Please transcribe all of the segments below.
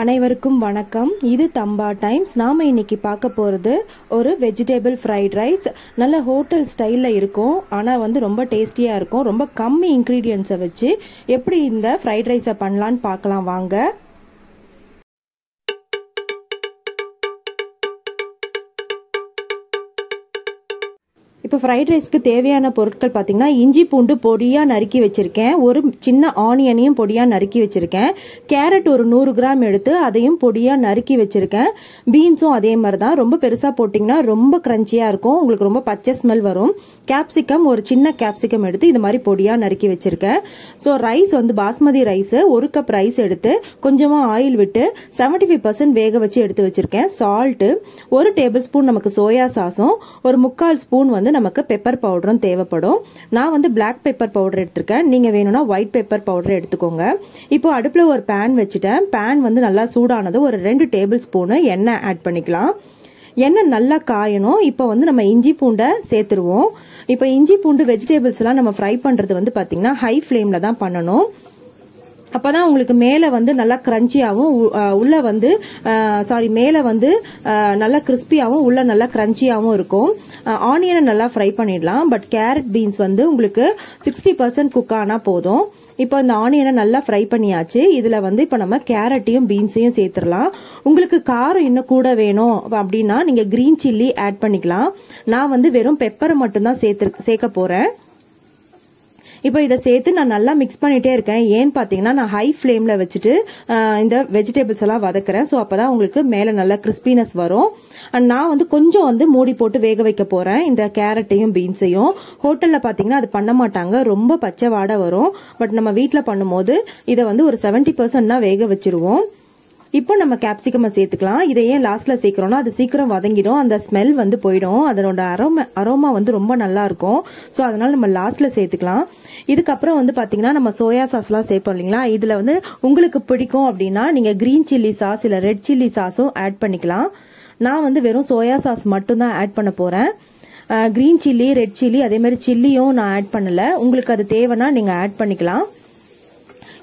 அனைவருக்கும் வணக்கம் இது தம்பா டைம்ஸ் நாம் இன்றைக்கி பார்க்க போகிறது ஒரு வெஜிடேபிள் ஃப்ரைட் ரைஸ் நல்ல ஹோட்டல் ஸ்டைலில் இருக்கும் ஆனால் வந்து ரொம்ப டேஸ்டியாக இருக்கும் ரொம்ப கம்மி இன்க்ரீடியன்ஸை வச்சு எப்படி இந்த ஃப்ரைட் ரைஸை பண்ணலான்னு பார்க்கலாம் வாங்க இப்போ ஃப்ரைட் ரைஸ்க்கு தேவையான பொருட்கள் பார்த்தீங்கன்னா இஞ்சி பூண்டு பொடியாக நறுக்கி வச்சுருக்கேன் ஒரு சின்ன ஆனியனையும் பொடியாக நறுக்கி வச்சுருக்கேன் கேரட் ஒரு நூறு கிராம் எடுத்து அதையும் பொடியாக நறுக்கி வச்சுருக்கேன் பீன்ஸும் அதே மாதிரி தான் ரொம்ப பெருசாக போட்டிங்கன்னா ரொம்ப க்ரன்ச்சியாக இருக்கும் உங்களுக்கு ரொம்ப பச்சை ஸ்மெல் வரும் கேப்சிகம் ஒரு சின்ன கேப்சிகம் எடுத்து இது மாதிரி பொடியாக நறுக்கி வச்சுருக்கேன் ஸோ ரைஸ் வந்து பாஸ்மதி ரைஸு ஒரு கப் ரைஸ் எடுத்து கொஞ்சமாக ஆயில் விட்டு செவன்ட்டி ஃபைவ் பர்சன்ட் வேக வச்சு எடுத்து வச்சுருக்கேன் சால்ட்டு ஒரு டேபிள் ஸ்பூன் நமக்கு சோயா சாஸும் ஒரு முக்கால் ஸ்பூன் வந்து நமக்கு பெப்பர் பவுடரும் தேவைப்படும் நான் வந்து பிளாக் பெப்பர் பவுடர் எடுத்திருக்கேன் நீங்கள் வேணும்னா ஒயிட் பெப்பர் பவுடர் எடுத்துக்கோங்க இப்போ அடுப்பில் ஒரு பேன் வச்சுட்டேன் பேன் வந்து நல்லா சூடானது ஒரு ரெண்டு டேபிள் ஸ்பூனு எண்ணெய் ஆட் பண்ணிக்கலாம் எண்ணெய் நல்லா காயணும் இப்போ வந்து நம்ம இஞ்சி பூண்டை சேர்த்துருவோம் இப்போ இஞ்சி பூண்டு வெஜிடேபிள்ஸ்லாம் நம்ம ஃப்ரை பண்ணுறது வந்து பார்த்திங்கன்னா ஹை ஃப்ளேமில் தான் பண்ணணும் அப்போ தான் உங்களுக்கு மேலே வந்து நல்லா கிரன்ச்சியாகவும் உள்ளே வந்து சாரி மேலே வந்து நல்லா கிறிஸ்பியாகவும் உள்ளே நல்லா கிரன்ச்சியாகவும் இருக்கும் ஆனியனை நல்லா ஃப்ரை பண்ணிடலாம் பட் கேரட் பீன்ஸ் வந்து உங்களுக்கு சிக்ஸ்டி பர்சன்ட் குக் ஆனால் போதும் இப்போ இந்த ஆனியனை நல்லா ஃப்ரை பண்ணியாச்சு இதில் வந்து இப்போ நம்ம கேரட்டையும் பீன்ஸையும் சேர்த்துடலாம் உங்களுக்கு காரம் இன்னும் கூட வேணும் அப்படின்னா நீங்கள் க்ரீன் சில்லி ஆட் பண்ணிக்கலாம் நான் வந்து வெறும் பெப்பரை மட்டும்தான் சேர்த்து சேர்க்க போகிறேன் இப்போ இதை சேர்த்து நான் நல்லா மிக்ஸ் பண்ணிகிட்டே இருக்கேன் ஏன்னு பார்த்தீங்கன்னா நான் ஹை ஃப்ளேமில் வச்சுட்டு இந்த வெஜிடபிள்ஸ் எல்லாம் வதக்குறேன் ஸோ அப்போ தான் உங்களுக்கு மேலே நல்லா கிறிஸ்பினஸ் வரும் அண்ட் நான் வந்து கொஞ்சம் வந்து மூடி போட்டு வேக வைக்க போகிறேன் இந்த கேரட்டையும் பீன்ஸையும் ஹோட்டலில் பார்த்தீங்கன்னா அது பண்ண மாட்டாங்க ரொம்ப பச்சை வாடை வரும் பட் நம்ம வீட்டில் பண்ணும்போது இதை வந்து ஒரு செவன்ட்டி பர்சன்ட்னா வேக வச்சிருவோம் இப்போ நம்ம கேப்சிகமை சேர்த்துக்கலாம் இதை ஏன் லாஸ்ட்ல சேர்க்கிறோம்னா அது சீக்கிரம் வதங்கிடும் அந்த ஸ்மெல் வந்து போயிடும் அதனோட அரோமா அரோமா வந்து ரொம்ப நல்லா இருக்கும் ஸோ அதனால நம்ம லாஸ்ட்ல சேர்த்துக்கலாம் இதுக்கப்புறம் வந்து பாத்தீங்கன்னா நம்ம சோயா சாஸ்லாம் சேர்ப்போம் இல்லைங்களா இதுல வந்து உங்களுக்கு பிடிக்கும் அப்படின்னா நீங்க கிரீன் சில்லி சாஸ் இல்ல ரெட் சில்லி சாஸும் ஆட் பண்ணிக்கலாம் நான் வந்து வெறும் சோயா சாஸ் மட்டும்தான் ஆட் பண்ண போகிறேன் க்ரீன் சில்லி ரெட் சில்லி அதே மாதிரி சில்லியும் நான் ஆட் பண்ணலை உங்களுக்கு அது தேவைன்னா நீங்கள் ஆட் பண்ணிக்கலாம்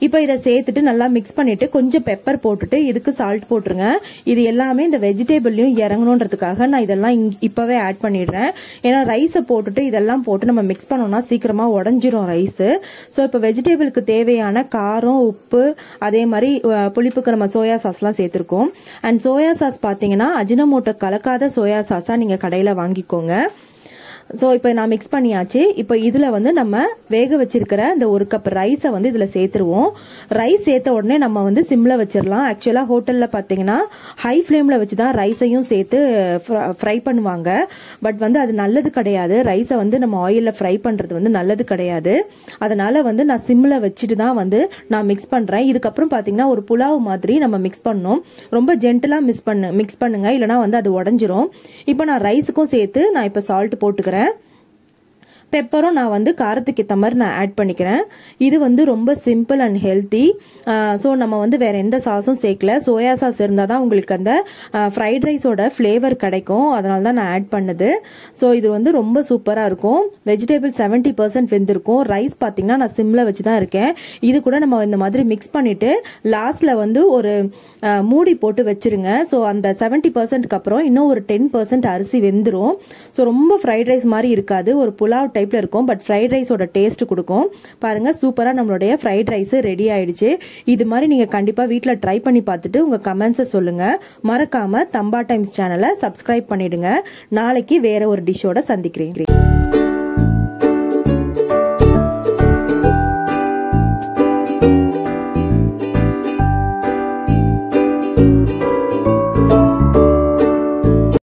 இப்போ இதை சேர்த்துட்டு நல்லா மிக்ஸ் பண்ணிட்டு கொஞ்சம் பெப்பர் போட்டுட்டு இதுக்கு சால்ட் போட்டுருங்க இது எல்லாமே இந்த வெஜிடேபிள்லையும் இறங்கணுன்றதுக்காக நான் இதெல்லாம் இப்போவே ஆட் பண்ணிடுறேன் ஏன்னா ரைஸை போட்டுட்டு இதெல்லாம் போட்டு நம்ம மிக்ஸ் பண்ணோம்னா சீக்கிரமாக உடஞ்சிரும் ரைஸு ஸோ இப்போ வெஜிடேபிளுக்கு தேவையான காரம் உப்பு அதே மாதிரி புளிப்புக்கு நம்ம சோயா சாஸ்லாம் சேர்த்துருக்கோம் அண்ட் சோயா சாஸ் பார்த்தீங்கன்னா அஜினமோட்டோ கலக்காத சோயா சாஸாக நீங்கள் கடையில் வாங்கிக்கோங்க ஸோ இப்போ நான் மிக்ஸ் பண்ணியாச்சு இப்போ இதில் வந்து நம்ம வேக வச்சிருக்கிற இந்த ஒரு கப் ரைஸை வந்து இதில் சேர்த்துருவோம் ரைஸ் சேர்த்த உடனே நம்ம வந்து சிம்மில் வச்சிடலாம் ஆக்சுவலாக ஹோட்டலில் பார்த்தீங்கன்னா ஹை ஃப்ளேமில் வச்சு தான் ரைஸையும் சேர்த்து ஃப்ரை பண்ணுவாங்க பட் வந்து அது நல்லது கிடையாது ரைஸை வந்து நம்ம ஆயிலில் ஃப்ரை பண்ணுறது வந்து நல்லது கிடையாது அதனால் வந்து நான் சிம்மில் வச்சுட்டு தான் வந்து நான் மிக்ஸ் பண்ணுறேன் இதுக்கப்புறம் பார்த்தீங்கன்னா ஒரு புலாவ் மாதிரி நம்ம மிக்ஸ் பண்ணோம் ரொம்ப ஜென்டலாக மிக்ஸ் பண்ணு மிக்ஸ் பண்ணுங்கள் இல்லைனா வந்து அது உடஞ்சிரும் இப்போ நான் ரைஸுக்கும் சேர்த்து நான் இப்போ சால்ட் போட்டுக்கிறேன் üzere பெப்பரும் நான் வந்து காரத்துக்கு ஏற்ற மாதிரி நான் ஆட் பண்ணிக்கிறேன் இது வந்து ரொம்ப சிம்பிள் அண்ட் ஹெல்த்தி ஸோ நம்ம வந்து வேறு எந்த சாஸும் சேர்க்கல சோயா சாஸ் இருந்தால் தான் உங்களுக்கு அந்த ஃப்ரைட் ரைஸோட ஃப்ளேவர் கிடைக்கும் அதனால தான் நான் ஆட் பண்ணுது ஸோ இது வந்து ரொம்ப சூப்பராக இருக்கும் வெஜிடபிள் செவன்ட்டி பர்சன்ட் வெந்திருக்கும் ரைஸ் பார்த்தீங்கன்னா நான் சிம்மில் வச்சு தான் இருக்கேன் இது கூட நம்ம இந்த மாதிரி மிக்ஸ் பண்ணிவிட்டு லாஸ்ட்டில் வந்து ஒரு மூடி போட்டு வச்சுருங்க ஸோ அந்த செவன்ட்டி பர்சன்ட்க்கு அப்புறம் இன்னும் ஒரு டென் பர்சன்ட் அரிசி வெந்துடும் ஸோ ரொம்ப ஃப்ரைட் ரைஸ் மாதிரி இருக்காது ஒரு புலாவ் டைப்பில் இருக்கும் பட் ஃப்ரைட் ரைஸோட டேஸ்ட் கொடுக்கும் பாருங்கள் சூப்பராக நம்மளுடைய ஃப்ரைட் ரைஸு ரெடி ஆயிடுச்சு இது மாதிரி நீங்கள் கண்டிப்பாக வீட்டில் ட்ரை பண்ணி பார்த்துட்டு உங்கள் கமெண்ட்ஸை சொல்லுங்கள் மறக்காமல் தம்பா டைம்ஸ் சேனலை சப்ஸ்கிரைப் பண்ணிவிடுங்க நாளைக்கு வேறு ஒரு டிஷ்ஷோட சந்திக்கிறேன்